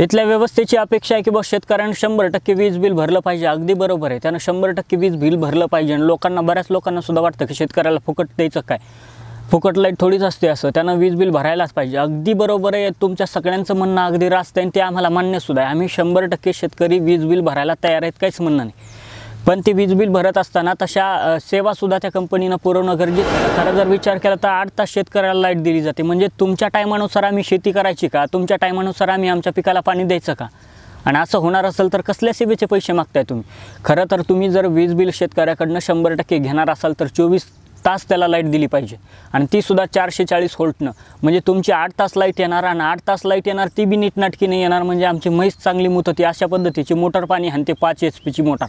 तिथल्या व्यवस्थेची अपेक्षा आहे की बघ शेतकऱ्यांनी शंभर टक्के वीज बिल भरलं पाहिजे अगदी बरोबर आहे त्यानं शंभर टक्के वीज बिल भरलं पाहिजे आणि लोकांना बऱ्याच लोकांना सुद्धा वाटतं की शेतकऱ्याला फुकट द्यायचं काय फुकट लाईट थोडीच असते असं त्यानं वीज बिल भरायलाच पाहिजे अगदी बरोबर आहे तुमच्या सगळ्यांचं म्हणणं अगदी रास्त आहे आणि ते आम्हाला मान्यसुद्धा आहे आम्ही शंभर टक्के शेतकरी वीज बिल भरायला तयार आहेत काहीच म्हणणं नाही पण ते वीज बिल भरत असताना तशा सेवासुद्धा त्या कंपनीनं पुरवणं गरजेचं खरं जर विचार केला तर आठ तास शेतकऱ्याला लाईट दिली जाते म्हणजे तुमच्या टायमानुसार आम्ही शेती करायची का तुमच्या टायमानुसार आम्ही आमच्या पिकाला पाणी द्यायचं का आणि असं होणार असेल तर कसल्या सेवेचे पैसे मागताय तुम्ही खरं तर तुम्ही जर वीज बिल शेतकऱ्याकडनं शंभर टक्के घेणार असाल तर चोवीस तास त्याला लाईट दिली पाहिजे आणि तीसुद्धा चारशे चाळीस होल्टनं म्हणजे तुमची आठ तास लाईट येणार आणि आठ तास लाईट येणार ती बी नीटनाटकीने येणार म्हणजे आमची म्हैस चांगली मुत होती अशा पद्धतीची मोटर पाणी आणि ते पाच एच पीची मोटर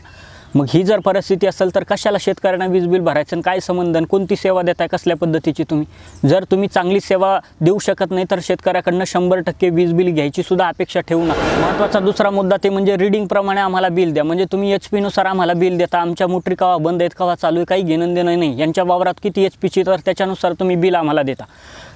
मग ही जर परिस्थिती असेल तर कशाला शेतकऱ्यांना वीज बिल भरायचं आणि काय संबंध आणि कोणती सेवा देताय कसल्या पद्धतीची तुम्ही जर तुम्ही चांगली सेवा देऊ शकत नाही तर शेतकऱ्याकडनं शंभर टक्के वीज बिल घ्यायची सुद्धा अपेक्षा ठेवू नका महत्त्वाचा दुसरा मुद्दा ते म्हणजे रिडिंगप्रमाणे आम्हाला बिल द्या म्हणजे तुम्ही एच पीनुसार आम्हाला बिल देता आमच्या मोटरी कवा बंद आहेत कवा चालू आहे काही घेणं देणं नाही यांच्या वावरात किती एच पीची तर त्याच्यानुसार तुम्ही बिल आम्हाला देता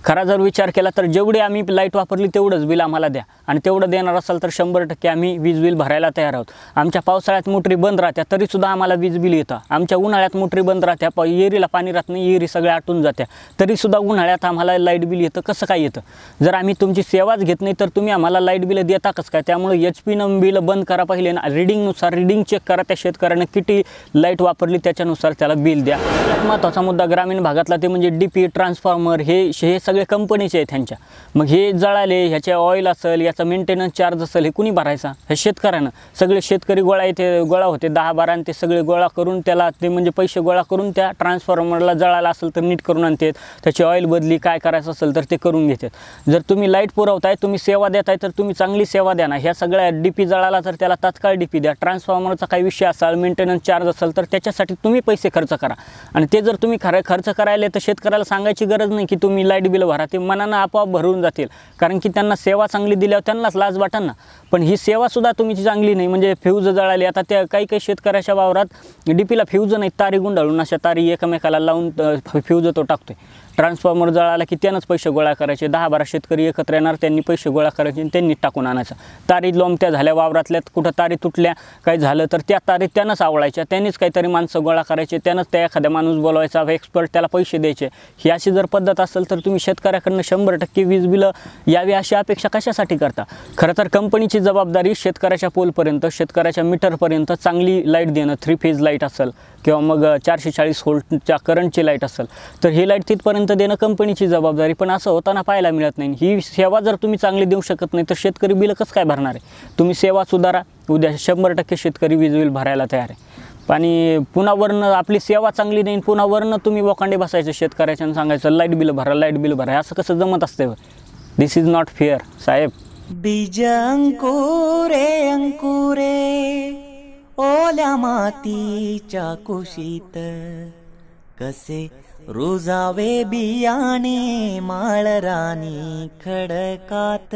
खरा जर विचार केला तर जेवढी आम्ही लाईट वापरली तेवढंच बिल आम्हाला द्या आणि तेवढं देणार असाल तर शंभर टक्के आम्ही वीज बिल भरायला तयार आहोत आमच्या पावसाळ्यात मोटरी बंद राहत्या तरी सुद्धा आम्हाला वीज बिल येतं आमच्या उन्हाळ्यात मोटरी बंद राहत्या प येरीला पाणी राहत नाही एरी सगळ्या आटून जात्या तरीसुद्धा उन्हाळ्यात आम्हाला लाईट बिल येतं कसं काय येतं जर आम्ही तुमची सेवाच घेत नाही तर तुम्ही आम्हाला लाईट बिल देता कसं काय त्यामुळे एच नम बिल बंद करा पाहिले ना रिडिंगनुसार रिडिंग चेक करा त्या शेतकऱ्यानं किती लाईट वापरली त्याच्यानुसार त्याला बिल द्या महत्त्वाचा मुद्दा ग्रामीण भागातला ते म्हणजे डी पी ट्रान्सफॉर्मर हे हे सगळे कंपनीचे आहेत त्यांच्या मग हे जळाले ह्याचे ऑइल असेल याचा मेंटेनन्स चार्ज असेल हे कुणी भरायचा हे शेतकऱ्यानं सगळे शेतकरी गोळा येते गोळा होते दहा बारा आणि ते सगळे गोळा करून त्याला ते म्हणजे पैसे गोळा करून त्या ट्रान्सफॉर्मरला जळायला असेल तर नीट करून आणतात त्याची ऑइल बदली काय करायचं असेल तर ते करून घेतात जर तुम्ही लाईट पुरवताय तुम्ही सेवा देताय तर तुम्ही चांगली सेवा द्या ना ह्या सगळ्या डी पी जळाला तर त्याला तात्काळ डी पी द्या ट्रान्सफॉर्मरचा काही विषय असाल मेंटेनन्स चार्ज असेल तर त्याच्यासाठी तुम्ही पैसे खर्च करा आणि ते जर तुम्ही खरं खर्च करायला तर शेतकऱ्याला सांगायची गरज नाही की तुम्ही लाईट बिल भरा ते मनानं आपोआप भरून जातील कारण की त्यांना सेवा चांगली दिल्यावर त्यांनाच लाज वाटांना पण ही सेवासुद्धा तुमची चांगली नाही म्हणजे फ्यूज जळाली आता त्या काही काही शेतकऱ्या अशा वावरात डी पीला फ्यूज नाही तारी गुंडाळून अशा तारी एकमेकाला लावून फ्यूज तो टाकतोय ट्रान्सफॉर्मर जळाला की त्यानंच पैसे गोळा करायचे दहा बारा शेतकरी एकत्र येणार त्यांनी पैसे गोळा करायचे आणि त्यांनी टाकून आणायचा तारी लोंबत्या झाल्या वावरातल्या कुठं तारी तुटल्या काही झालं तर त्या तारी त्यांनाच आवडायच्या त्यांनीच काहीतरी माणसं गोळा करायचे त्यानंच त्या एखादा माणूस बोलवायचा एक्सपर्ट त्याला पैसे द्यायचे ही अशी जर पद्धत असेल तर तुम्ही शेतकऱ्याकडनं शंभर टक्के वीज बिलं यावी अशी अपेक्षा कशासाठी करता खरं तर कंपनीची जबाबदारी शेतकऱ्याच्या पोलपर्यंत शेतकऱ्याच्या मीटरपर्यंत चांगली लाईट देणं थ्री फेज लाईट असेल किंवा मग चारशे चाळीस होल्टच्या करंटची लाईट असेल तर ही लाईट तिथपर्यंत देणं कंपनीची जबाबदारी पण असं होताना पाहायला मिळत नाही ही सेवा जर तुम्ही चांगली देऊ शकत नाही तर शेतकरी बिल कसं काय भरणार आहे तुम्ही सेवा सुधारा उद्या शंभर टक्के शेतकरी वीज बिल भरायला तयार आहे आणि पुन्हा वरन आपली सेवा चांगली नाही पुन्हा तुम्ही वकांडे बसायचं शेतकऱ्याच्या सांगायचं लाईट बिल भरा लाईट बिल भरा असं कसं जमत असते दिस इज नॉट फेअर साहेब बीज अंकुरे अंकुरे ओल्या मातीच्या कुशीत कसे रुजावे बियाणे माळराणी खडकात